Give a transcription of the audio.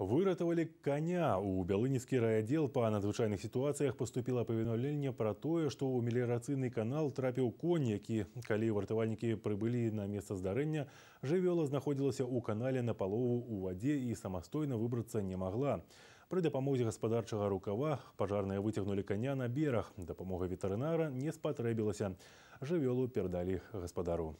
выратавалі коня у бялыніскі райадзел па надзвычайных сітуацыях поступіла павінаўленне пра тое што ў меліярацыйны канал трапіў конь які калі вартавальнікі прыбылі на месца здарэння жывёла знаходзілася ў канале на палову у вадзе і самастойна выбрацца не магла пры дапамозе гаспадарчага рукава пажарныя выцягнулі коня на бераг дапамога ветэрынара не спатрэбілася жывёлу перадалі гаспадару